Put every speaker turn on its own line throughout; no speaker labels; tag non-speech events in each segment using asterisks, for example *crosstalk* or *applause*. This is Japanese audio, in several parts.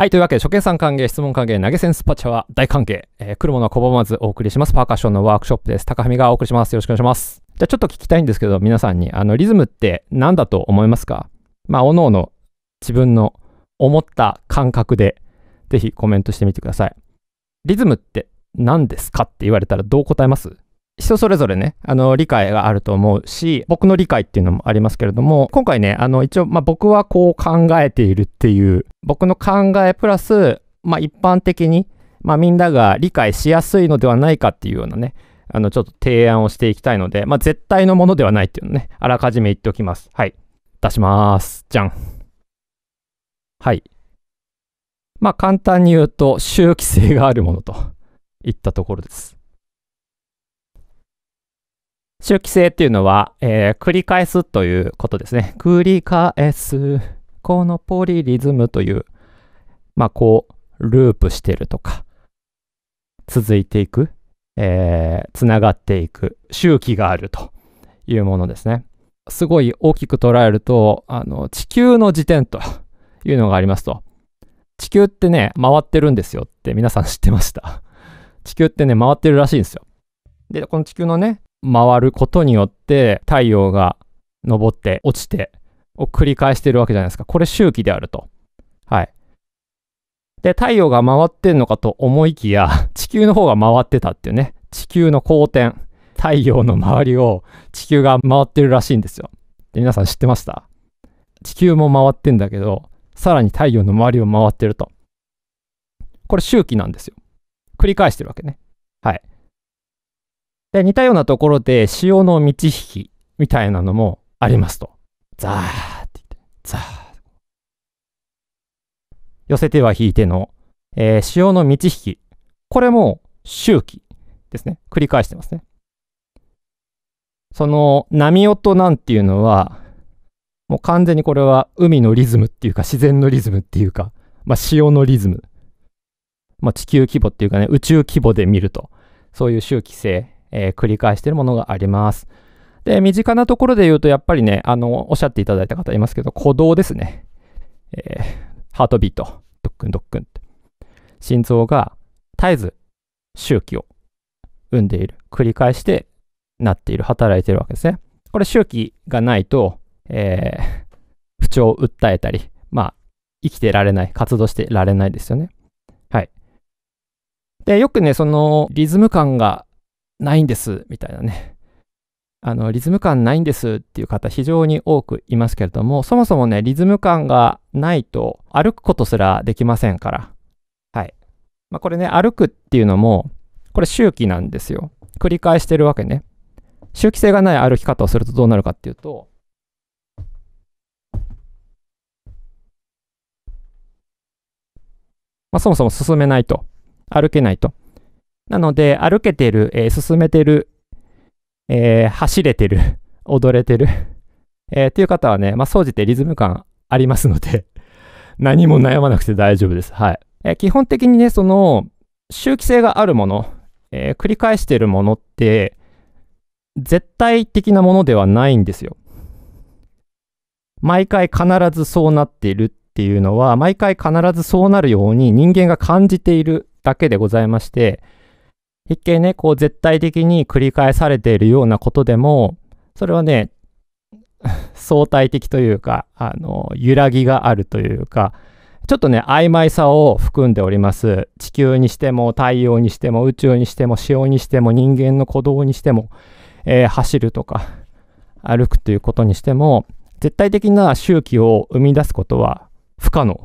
はい、というわけで、初見さん歓迎、質問歓迎、投げ銭スパチャは大歓迎。えー、来るものは拒まずお送りします。パーカッションのワークショップです。高文がお送りします。よろしくお願いします。じゃあちょっと聞きたいんですけど、皆さんに、あの、リズムって何だと思いますかまあ、おのおの自分の思った感覚で、ぜひコメントしてみてください。リズムって何ですかって言われたらどう答えます人それぞれね、あの、理解があると思うし、僕の理解っていうのもありますけれども、今回ね、あの、一応、まあ、僕はこう考えているっていう、僕の考えプラス、まあ、一般的に、まあ、みんなが理解しやすいのではないかっていうようなね、あの、ちょっと提案をしていきたいので、まあ、絶対のものではないっていうのね、あらかじめ言っておきます。はい。出します。じゃん。はい。まあ、簡単に言うと、周期性があるものといったところです。周期性っていうのは、えー、繰り返すということですね。繰り返す。このポリリズムという、まあ、こう、ループしてるとか、続いていく、えー、つながっていく、周期があるというものですね。すごい大きく捉えると、あの、地球の時点というのがありますと。地球ってね、回ってるんですよって皆さん知ってました。地球ってね、回ってるらしいんですよ。で、この地球のね、回ることによって太陽が昇って落ちてを繰り返してるわけじゃないですか。これ周期であると。はい。で、太陽が回ってんのかと思いきや、地球の方が回ってたっていうね。地球の公転。太陽の周りを地球が回ってるらしいんですよ。で皆さん知ってました地球も回ってんだけど、さらに太陽の周りを回ってると。これ周期なんですよ。繰り返してるわけね。はい。で、似たようなところで潮の満ち引きみたいなのもありますと。ザーって言って、ザー。寄せては引いての、えー、潮の満ち引き。これも周期ですね。繰り返してますね。その波音なんていうのは、もう完全にこれは海のリズムっていうか自然のリズムっていうか、まあ、潮のリズム。まあ、地球規模っていうかね、宇宙規模で見ると、そういう周期性えー、繰り返しているものがあります。で、身近なところで言うと、やっぱりね、あの、おっしゃっていただいた方いますけど、鼓動ですね。えー、ハートビート、ドックンドックンって。心臓が絶えず周期を生んでいる。繰り返してなっている。働いているわけですね。これ周期がないと、えー、不調を訴えたり、まあ、生きてられない、活動してられないですよね。はい。で、よくね、そのリズム感がないんです、みたいなね。*laughs* あの、リズム感ないんですっていう方非常に多くいますけれども、そもそもね、リズム感がないと歩くことすらできませんから。はい。まあ、これね、歩くっていうのも、これ周期なんですよ。繰り返してるわけね。周期性がない歩き方をするとどうなるかっていうと、まあ、そもそも進めないと。歩けないと。なので、歩けてる、えー、進めてる、えー、走れてる、*laughs* 踊れてる、*laughs* えー、っていう方はね、まあ、総じてリズム感ありますので *laughs* 何も悩まなくて大丈夫です。はい。えー、基本的にね、その、周期性があるもの、え繰り返してるものって、絶対的なものではないんですよ。毎回必ずそうなっているっていうのは、毎回必ずそうなるように人間が感じているだけでございまして、一見ね、こう絶対的に繰り返されているようなことでも、それはね、*laughs* 相対的というか、あの、揺らぎがあるというか、ちょっとね、曖昧さを含んでおります。地球にしても、太陽にしても、宇宙にしても、潮にしても、人間の鼓動にしても、えー、走るとか、歩くということにしても、絶対的な周期を生み出すことは不可能。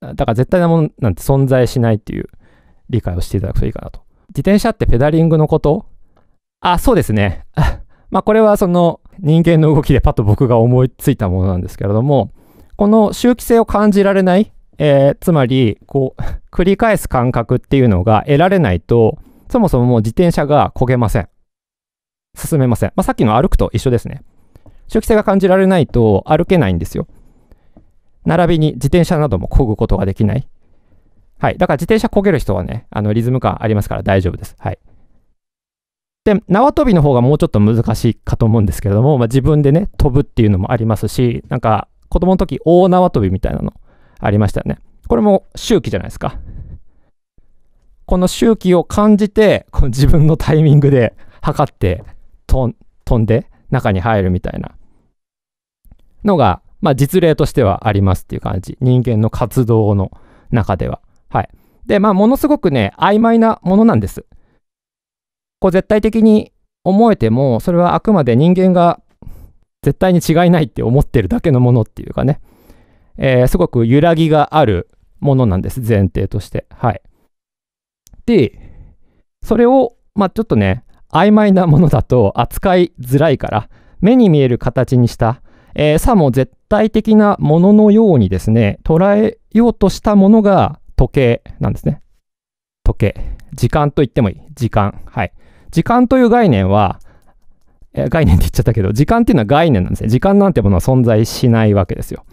だから絶対なものなんて存在しないっていう理解をしていただくといいかなと。自転車ってペダリングのことあ、そうですね。*laughs* まあこれはその人間の動きでパッと僕が思いついたものなんですけれども、この周期性を感じられない、えー、つまり、こう、*laughs* 繰り返す感覚っていうのが得られないと、そもそももう自転車が焦げません。進めません。まあ、さっきの歩くと一緒ですね。周期性が感じられないと歩けないんですよ。並びに自転車なども漕ぐことができない。はい。だから自転車こげる人はね、あの、リズム感ありますから大丈夫です。はい。で、縄跳びの方がもうちょっと難しいかと思うんですけれども、まあ、自分でね、飛ぶっていうのもありますし、なんか、子供の時、大縄跳びみたいなのありましたよね。これも周期じゃないですか。この周期を感じて、この自分のタイミングで測って飛んで中に入るみたいなのが、まあ、実例としてはありますっていう感じ。人間の活動の中では。はい。で、まあ、ものすごくね、曖昧なものなんです。こう、絶対的に思えても、それはあくまで人間が絶対に違いないって思ってるだけのものっていうかね、えー、すごく揺らぎがあるものなんです、前提として。はい。で、それを、まあ、ちょっとね、曖昧なものだと扱いづらいから、目に見える形にした、えー、さも絶対的なもののようにですね、捉えようとしたものが時計なんですね。時計。時間と言ってもいい。時間。はい。時間という概念は、え概念って言っちゃったけど、時間っていうのは概念なんですね。時間なんてものは存在しないわけですよ。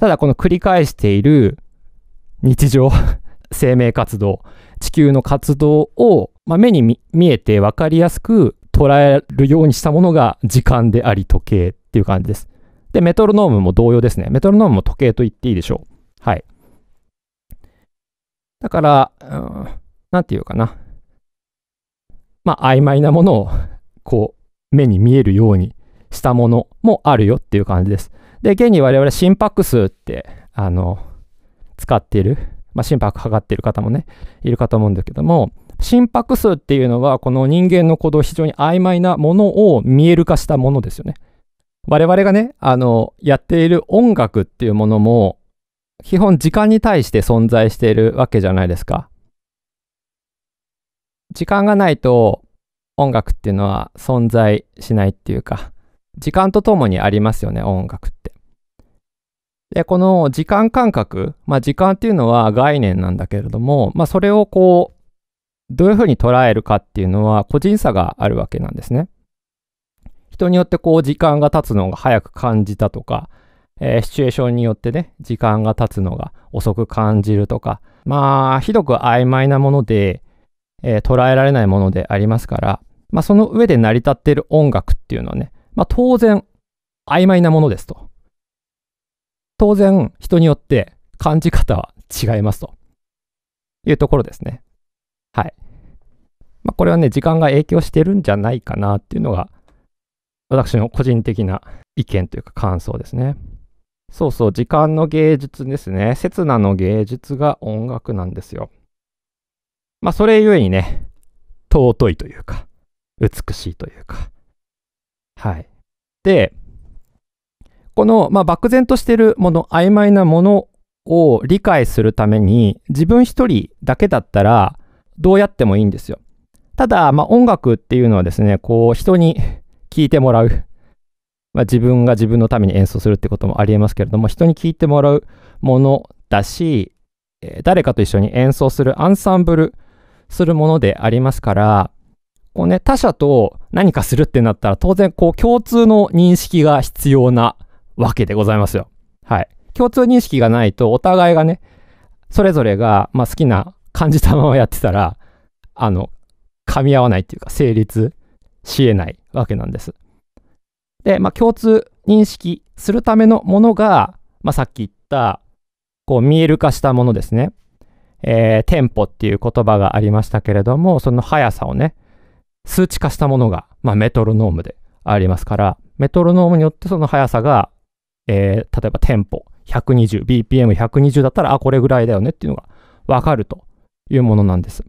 ただ、この繰り返している日常、*laughs* 生命活動、地球の活動を、まあ、目に見えて分かりやすく捉えるようにしたものが時間であり時計っていう感じです。で、メトロノームも同様ですね。メトロノームも時計と言っていいでしょう。はい。だから、うん、なんていうかな。まあ、曖昧なものを、こう、目に見えるようにしたものもあるよっていう感じです。で、現に我々心拍数って、あの、使っている、まあ、心拍測っている方もね、いるかと思うんだけども、心拍数っていうのは、この人間の行動非常に曖昧なものを見える化したものですよね。我々がね、あの、やっている音楽っていうものも、基本時間に対して存在しているわけじゃないですか。時間がないと音楽っていうのは存在しないっていうか、時間とともにありますよね、音楽って。で、この時間感覚、まあ時間っていうのは概念なんだけれども、まあそれをこう、どういうふうに捉えるかっていうのは個人差があるわけなんですね。人によってこう時間が経つのが早く感じたとか、えー、シチュエーションによってね、時間が経つのが遅く感じるとか、まあ、ひどく曖昧なもので、えー、捉えられないものでありますから、まあ、その上で成り立っている音楽っていうのはね、まあ、当然、曖昧なものですと。当然、人によって感じ方は違いますと。いうところですね。はい。まあ、これはね、時間が影響してるんじゃないかなっていうのが、私の個人的な意見というか感想ですね。そうそう、時間の芸術ですね。刹那の芸術が音楽なんですよ。まあ、それゆえにね、尊いというか、美しいというか。はい。で、この、まあ、漠然としてるもの、曖昧なものを理解するために、自分一人だけだったら、どうやってもいいんですよ。ただ、まあ、音楽っていうのはですね、こう、人に聞いてもらう。まあ、自分が自分のために演奏するってこともありえますけれども人に聞いてもらうものだし、えー、誰かと一緒に演奏するアンサンブルするものでありますからこう、ね、他者と何かするってなったら当然こう共通の認識が必要なわけでございますよ。はい、共通認識がないとお互いがねそれぞれが、まあ、好きな感じたままやってたらあの噛み合わないっていうか成立しえないわけなんです。で、まあ、共通認識するためのものが、まあ、さっき言った、こう見える化したものですね。えー、テンポっていう言葉がありましたけれども、その速さをね、数値化したものが、まあ、メトロノームでありますから、メトロノームによってその速さが、えー、例えばテンポ120、BPM120 だったら、あ、これぐらいだよねっていうのが分かるというものなんです。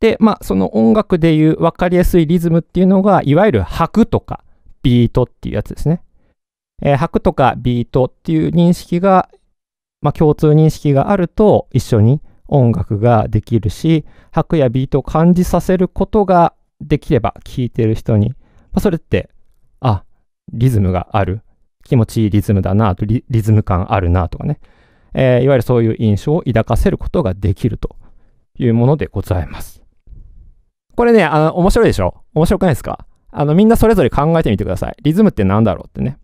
で、まあ、その音楽でいう分かりやすいリズムっていうのが、いわゆる拍とか、ビートっていうやつですね。えー、拍とかビートっていう認識が、まあ、共通認識があると一緒に音楽ができるし、拍やビートを感じさせることができれば聴いてる人に、まあ、それって、あ、リズムがある。気持ちいいリズムだなとリ、リズム感あるなとかね、えー、いわゆるそういう印象を抱かせることができるというものでございます。これね、あの、面白いでしょ面白くないですかあの、みんなそれぞれ考えてみてください。リズムって何だろうってね。